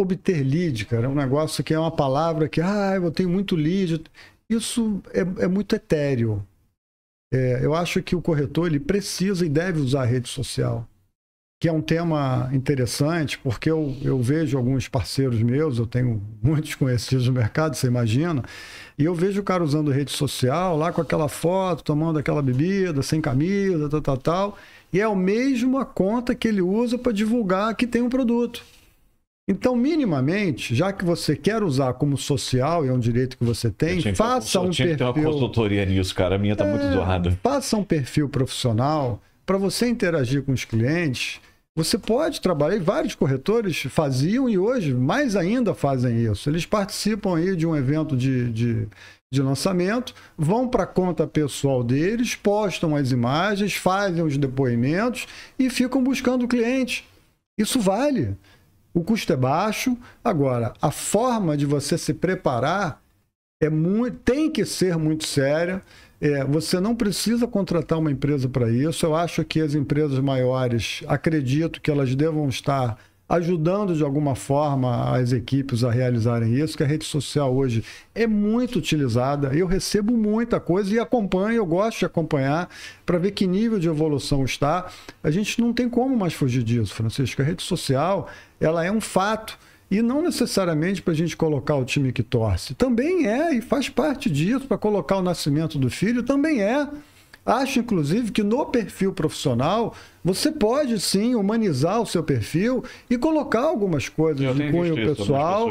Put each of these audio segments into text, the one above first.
obter lead, cara. É um negócio que é uma palavra que, ah, eu tenho muito lead. Isso é, é muito etéreo. É, eu acho que o corretor ele precisa e deve usar a rede social, que é um tema interessante, porque eu, eu vejo alguns parceiros meus, eu tenho muitos conhecidos no mercado, você imagina, e eu vejo o cara usando rede social lá com aquela foto, tomando aquela bebida, sem camisa, tal, tal, tal, e é a mesma conta que ele usa para divulgar que tem um produto. Então, minimamente, já que você quer usar como social, e é um direito que você tem, que faça um perfil. Tem uma consultoria nisso, cara. A minha tá é, muito zoada. Faça um perfil profissional para você interagir com os clientes. Você pode trabalhar, vários corretores faziam e hoje mais ainda fazem isso. Eles participam aí de um evento de, de, de lançamento, vão para a conta pessoal deles, postam as imagens, fazem os depoimentos e ficam buscando o cliente. Isso vale. O custo é baixo. Agora, a forma de você se preparar é muito, tem que ser muito séria. É, você não precisa contratar uma empresa para isso. Eu acho que as empresas maiores, acredito que elas devam estar ajudando de alguma forma as equipes a realizarem isso, que a rede social hoje é muito utilizada. Eu recebo muita coisa e acompanho, eu gosto de acompanhar para ver que nível de evolução está. A gente não tem como mais fugir disso, Francisco. A rede social, ela é um fato e não necessariamente para a gente colocar o time que torce. Também é e faz parte disso para colocar o nascimento do filho, também é. Acho, inclusive, que no perfil profissional você pode sim humanizar o seu perfil e colocar algumas coisas de cunho pessoal.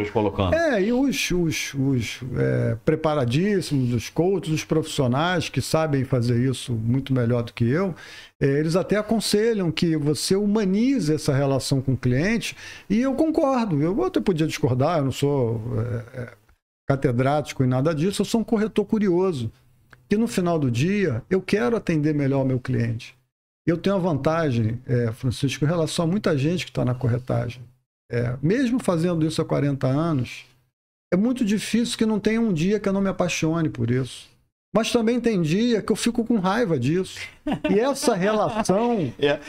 É, e os, os, os é, preparadíssimos, os coaches, os profissionais que sabem fazer isso muito melhor do que eu, é, eles até aconselham que você humanize essa relação com o cliente, e eu concordo. Eu até podia discordar, eu não sou é, é catedrático e nada disso, eu sou um corretor curioso que no final do dia eu quero atender melhor o meu cliente. Eu tenho a vantagem, é, Francisco, em relação a muita gente que está na corretagem. É, mesmo fazendo isso há 40 anos, é muito difícil que não tenha um dia que eu não me apaixone por isso. Mas também tem dia que eu fico com raiva disso. E essa relação. É,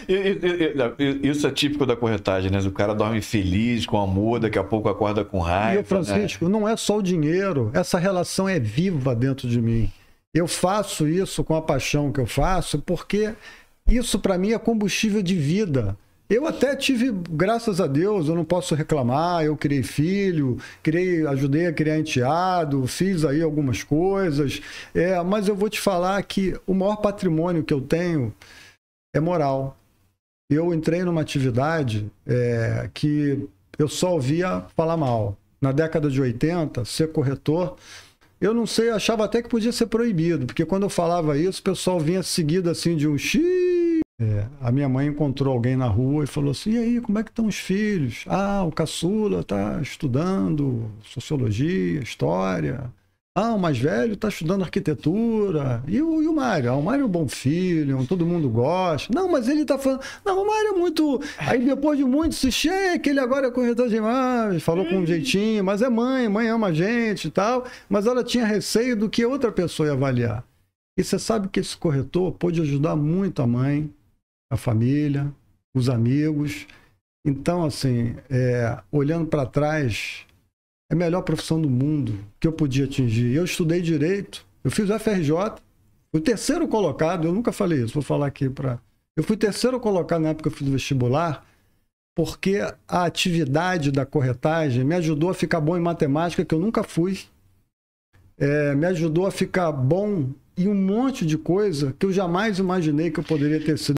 isso é típico da corretagem, né? O cara dorme feliz, com amor, daqui a pouco acorda com raiva. E né? Francisco, né? não é só o dinheiro. Essa relação é viva dentro de mim. Eu faço isso com a paixão que eu faço, porque isso para mim é combustível de vida. Eu até tive, graças a Deus, eu não posso reclamar, eu criei filho, criei, ajudei a criar enteado, fiz aí algumas coisas, é, mas eu vou te falar que o maior patrimônio que eu tenho é moral. Eu entrei numa atividade é, que eu só ouvia falar mal. Na década de 80, ser corretor eu não sei, achava até que podia ser proibido, porque quando eu falava isso, o pessoal vinha seguido assim de um xiii. É, a minha mãe encontrou alguém na rua e falou assim: e aí, como é que estão os filhos? Ah, o caçula está estudando sociologia, história, ah, o mais velho está estudando arquitetura. E o, e o Mário? Ah, o Mário é um bom filho, todo mundo gosta. Não, mas ele está falando. Não, o Mário é muito. Aí depois de muito se que ele agora é corretor de imagens, falou com um hum. jeitinho, mas é mãe, mãe ama a gente e tal. Mas ela tinha receio do que outra pessoa ia avaliar. E você sabe que esse corretor pôde ajudar muito a mãe, a família, os amigos. Então, assim, é, olhando para trás, é a melhor profissão do mundo que eu podia atingir. Eu estudei direito, eu fiz o FRJ, o terceiro colocado, eu nunca falei isso, vou falar aqui para. Eu fui terceiro colocado na época que eu fiz o vestibular, porque a atividade da corretagem me ajudou a ficar bom em matemática, que eu nunca fui. É, me ajudou a ficar bom em um monte de coisa que eu jamais imaginei que eu poderia ter sido.